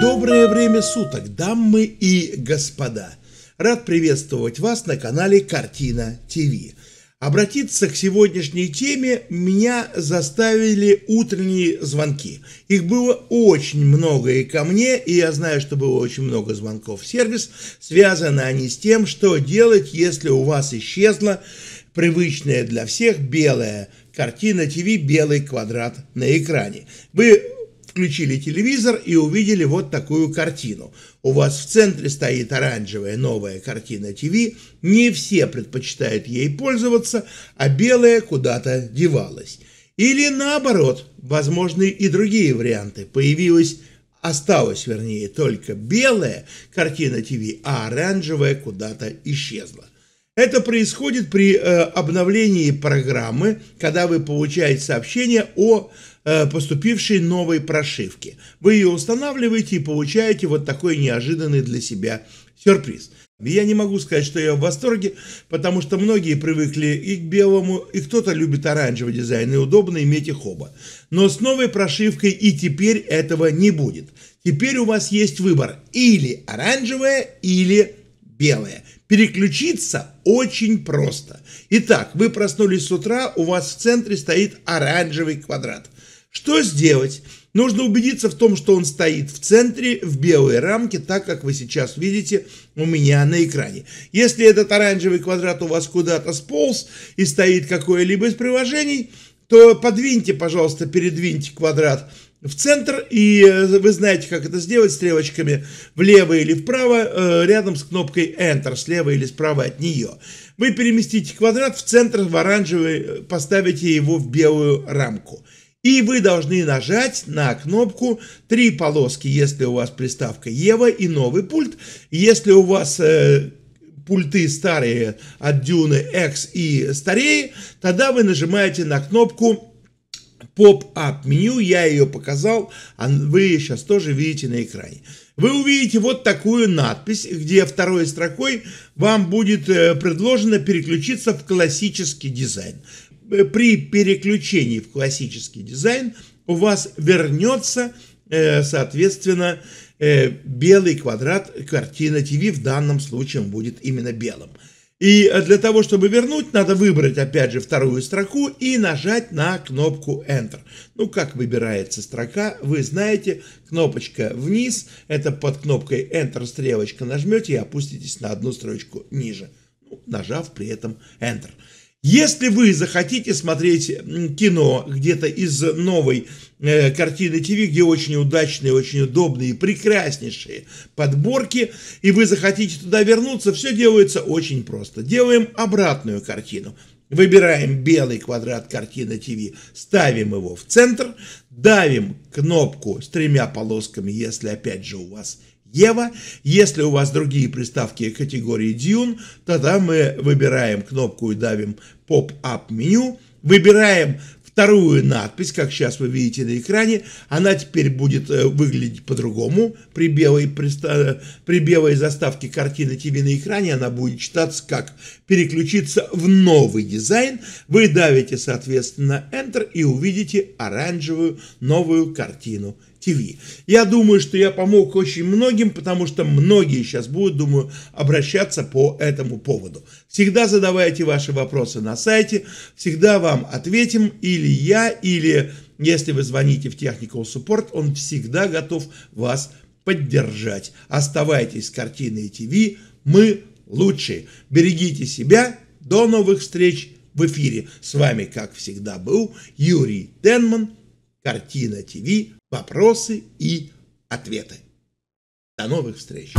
Доброе время суток, дамы и господа! Рад приветствовать вас на канале Картина ТВ. Обратиться к сегодняшней теме меня заставили утренние звонки. Их было очень много и ко мне, и я знаю, что было очень много звонков в сервис. Связаны они с тем, что делать, если у вас исчезла привычная для всех белая картина ТВ, белый квадрат на экране. Вы включили телевизор и увидели вот такую картину. У вас в центре стоит оранжевая новая картина ТВ, не все предпочитают ей пользоваться, а белая куда-то девалась. Или наоборот, возможны и другие варианты. Появилась, осталась вернее, только белая картина ТВ, а оранжевая куда-то исчезла. Это происходит при э, обновлении программы, когда вы получаете сообщение о э, поступившей новой прошивке. Вы ее устанавливаете и получаете вот такой неожиданный для себя сюрприз. Я не могу сказать, что я в восторге, потому что многие привыкли и к белому, и кто-то любит оранжевый дизайн, и удобно иметь их оба. Но с новой прошивкой и теперь этого не будет. Теперь у вас есть выбор или оранжевая, или белое. Переключиться очень просто. Итак, вы проснулись с утра, у вас в центре стоит оранжевый квадрат. Что сделать? Нужно убедиться в том, что он стоит в центре, в белой рамке, так как вы сейчас видите у меня на экране. Если этот оранжевый квадрат у вас куда-то сполз и стоит какое-либо из приложений, то подвиньте, пожалуйста, передвиньте квадрат в центр, и э, вы знаете, как это сделать, стрелочками влево или вправо, э, рядом с кнопкой Enter, слева или справа от нее. Вы переместите квадрат в центр, в оранжевый, э, поставите его в белую рамку. И вы должны нажать на кнопку «Три полоски», если у вас приставка «Ева» и новый пульт. Если у вас э, пульты старые от Дюны X и старее, тогда вы нажимаете на кнопку поп-ап меню, я ее показал, а вы ее сейчас тоже видите на экране. Вы увидите вот такую надпись, где второй строкой вам будет э, предложено переключиться в классический дизайн. Э, при переключении в классический дизайн у вас вернется, э, соответственно, белый квадрат картина ТВ, в данном случае он будет именно белым. И э, для того, чтобы вернуть, надо выбрать опять же вторую строку и нажать на кнопку Enter. Ну, как выбирается строка, вы знаете, кнопочка вниз, это под кнопкой Enter стрелочка нажмете и опуститесь на одну строчку ниже, ну, нажав при этом Enter. Если вы захотите смотреть кино где-то из новой э, картины ТВ, где очень удачные, очень удобные, прекраснейшие подборки, и вы захотите туда вернуться, все делается очень просто. Делаем обратную картину. Выбираем белый квадрат картины ТВ, ставим его в центр, давим кнопку с тремя полосками, если опять же у вас Ева. Если у вас другие приставки категории Dune, тогда мы выбираем кнопку и давим Pop-up меню, выбираем вторую надпись, как сейчас вы видите на экране, она теперь будет э, выглядеть по-другому. При белой, приста... при белой заставке картины ТВ на экране она будет читаться как «Переключиться в новый дизайн». Вы давите, соответственно, Enter и увидите оранжевую новую картину ТВ. Я думаю, что я помог очень многим, потому что многие сейчас будут, думаю, обращаться по этому поводу. Всегда задавайте ваши вопросы на сайте, всегда вам ответим или я, или если вы звоните в Technical Support, он всегда готов вас поддержать. Оставайтесь с картиной ТВ, мы лучшие. Берегите себя, до новых встреч в эфире. С вами, как всегда, был Юрий Тенман. Картина ТВ. Вопросы и ответы. До новых встреч!